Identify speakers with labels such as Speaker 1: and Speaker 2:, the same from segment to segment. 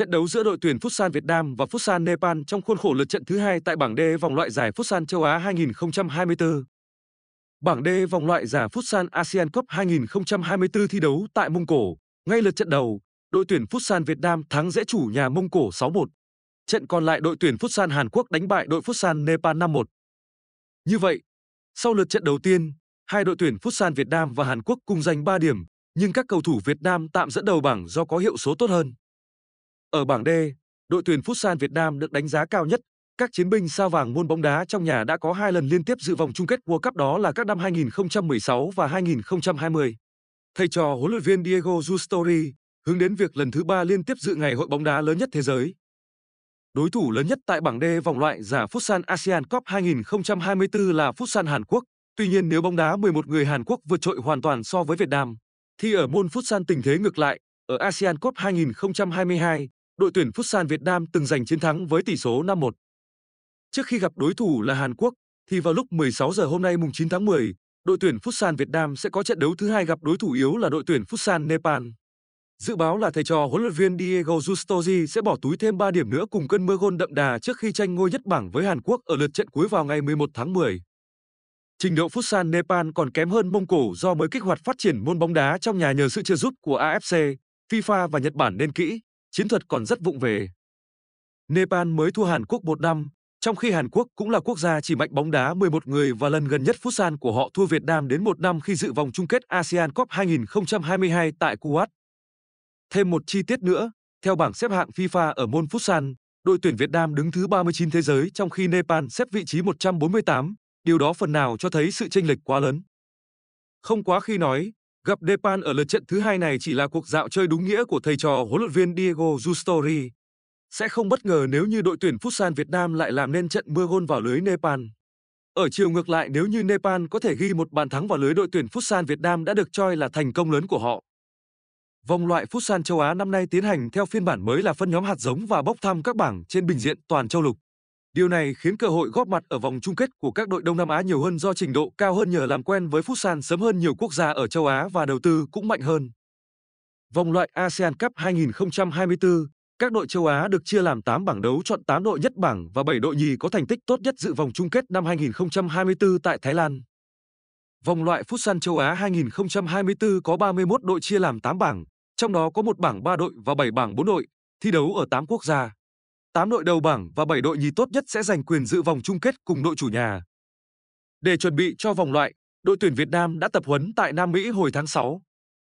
Speaker 1: Trận đấu giữa đội tuyển Futsal Việt Nam và Futsal Nepal trong khuôn khổ lượt trận thứ hai tại bảng D vòng loại giải Futsal châu Á 2024. Bảng D vòng loại giải Futsal ASEAN Cup 2024 thi đấu tại Mông Cổ. Ngay lượt trận đầu, đội tuyển Futsal Việt Nam thắng dễ chủ nhà Mông Cổ 6-1. Trận còn lại đội tuyển Futsal Hàn Quốc đánh bại đội Futsal Nepal 5-1. Như vậy, sau lượt trận đầu tiên, hai đội tuyển Futsal Việt Nam và Hàn Quốc cùng giành 3 điểm, nhưng các cầu thủ Việt Nam tạm dẫn đầu bảng do có hiệu số tốt hơn. Ở bảng D, đội tuyển Futsal Việt Nam được đánh giá cao nhất. Các chiến binh sao vàng môn bóng đá trong nhà đã có hai lần liên tiếp dự vòng chung kết World Cup đó là các năm 2016 và 2020. Thầy trò huấn luyện viên Diego Justori hướng đến việc lần thứ ba liên tiếp dự ngày hội bóng đá lớn nhất thế giới. Đối thủ lớn nhất tại bảng D vòng loại giải Futsal ASEAN Cup 2024 là Futsal Hàn Quốc. Tuy nhiên nếu bóng đá 11 người Hàn Quốc vượt trội hoàn toàn so với Việt Nam, thì ở môn Futsal tình thế ngược lại, ở ASEAN Cup 2022, đội tuyển Futsal Việt Nam từng giành chiến thắng với tỷ số 5-1. Trước khi gặp đối thủ là Hàn Quốc, thì vào lúc 16 giờ hôm nay mùng 9 tháng 10, đội tuyển Futsal Việt Nam sẽ có trận đấu thứ hai gặp đối thủ yếu là đội tuyển Futsal Nepal. Dự báo là thầy trò huấn luyện viên Diego Justozi sẽ bỏ túi thêm 3 điểm nữa cùng cơn mưa gôn đậm đà trước khi tranh ngôi nhất bảng với Hàn Quốc ở lượt trận cuối vào ngày 11 tháng 10. Trình độ Futsal Nepal còn kém hơn Mông Cổ do mới kích hoạt phát triển môn bóng đá trong nhà nhờ sự trợ giúp của AFC, FIFA và Nhật Bản nên kỹ chiến thuật còn rất vụng về. Nepal mới thua Hàn Quốc một năm, trong khi Hàn Quốc cũng là quốc gia chỉ mạnh bóng đá 11 người và lần gần nhất Busan của họ thua Việt Nam đến một năm khi dự vòng chung kết ASEAN Cup 2022 tại Kuwait. Thêm một chi tiết nữa, theo bảng xếp hạng FIFA ở môn Futsal, đội tuyển Việt Nam đứng thứ 39 thế giới trong khi Nepal xếp vị trí 148, điều đó phần nào cho thấy sự chênh lệch quá lớn. Không quá khi nói, Gặp Depan ở lượt trận thứ hai này chỉ là cuộc dạo chơi đúng nghĩa của thầy trò huấn luyện viên Diego Justori. Sẽ không bất ngờ nếu như đội tuyển Futsal Việt Nam lại làm nên trận mưa gôn vào lưới Nepal. Ở chiều ngược lại nếu như Nepal có thể ghi một bàn thắng vào lưới đội tuyển Futsal Việt Nam đã được coi là thành công lớn của họ. Vòng loại Futsal châu Á năm nay tiến hành theo phiên bản mới là phân nhóm hạt giống và bốc thăm các bảng trên bình diện toàn châu lục. Điều này khiến cơ hội góp mặt ở vòng chung kết của các đội Đông Nam Á nhiều hơn do trình độ cao hơn nhờ làm quen với Futsal sớm hơn nhiều quốc gia ở châu Á và đầu tư cũng mạnh hơn. Vòng loại ASEAN Cup 2024, các đội châu Á được chia làm 8 bảng đấu chọn 8 đội nhất bảng và 7 đội nhì có thành tích tốt nhất dự vòng chung kết năm 2024 tại Thái Lan. Vòng loại Futsal châu Á 2024 có 31 đội chia làm 8 bảng, trong đó có một bảng 3 đội và 7 bảng 4 đội, thi đấu ở 8 quốc gia. 8 đội đầu bảng và 7 đội nhì tốt nhất sẽ giành quyền dự vòng chung kết cùng đội chủ nhà. Để chuẩn bị cho vòng loại, đội tuyển Việt Nam đã tập huấn tại Nam Mỹ hồi tháng 6.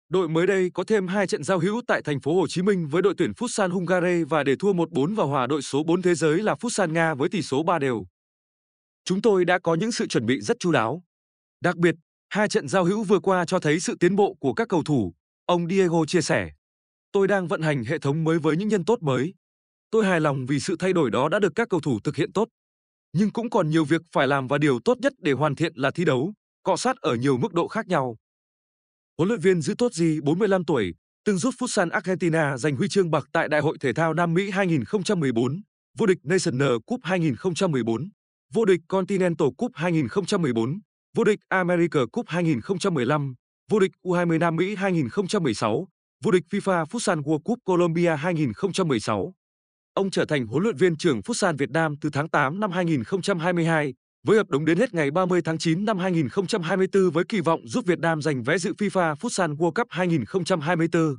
Speaker 1: Đội mới đây có thêm hai trận giao hữu tại thành phố Hồ Chí Minh với đội tuyển Futsal Hungary và để thua 1-4 và hòa đội số 4 thế giới là Futsal Nga với tỷ số 3 đều. Chúng tôi đã có những sự chuẩn bị rất chu đáo. Đặc biệt, hai trận giao hữu vừa qua cho thấy sự tiến bộ của các cầu thủ, ông Diego chia sẻ. Tôi đang vận hành hệ thống mới với những nhân tốt mới. Tôi hài lòng vì sự thay đổi đó đã được các cầu thủ thực hiện tốt. Nhưng cũng còn nhiều việc phải làm và điều tốt nhất để hoàn thiện là thi đấu, cọ sát ở nhiều mức độ khác nhau. Huấn luyện viên giữ tốt gì 45 tuổi, từng giúp Futsal Argentina giành huy chương bạc tại Đại hội Thể thao Nam Mỹ 2014, vô địch National Cup 2014, vô địch Continental Cup 2014, vô địch America Cup 2015, vô địch U20 Nam Mỹ 2016, vô địch FIFA Futsal World Cup Colombia 2016. Ông trở thành huấn luyện viên trưởng Futsal Việt Nam từ tháng 8 năm 2022 với hợp đồng đến hết ngày 30 tháng 9 năm 2024 với kỳ vọng giúp Việt Nam giành vé dự FIFA Futsal World Cup 2024.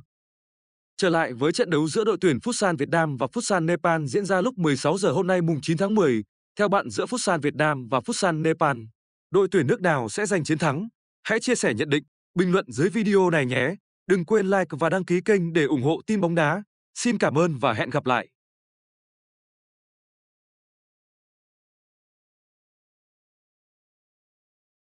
Speaker 1: Trở lại với trận đấu giữa đội tuyển Futsal Việt Nam và Futsal Nepal diễn ra lúc 16 giờ hôm nay mùng 9 tháng 10, theo bạn giữa Futsal Việt Nam và Futsal Nepal, đội tuyển nước nào sẽ giành chiến thắng? Hãy chia sẻ nhận định, bình luận dưới video này nhé. Đừng quên like và đăng ký kênh để ủng hộ team bóng đá. Xin cảm ơn và hẹn gặp lại.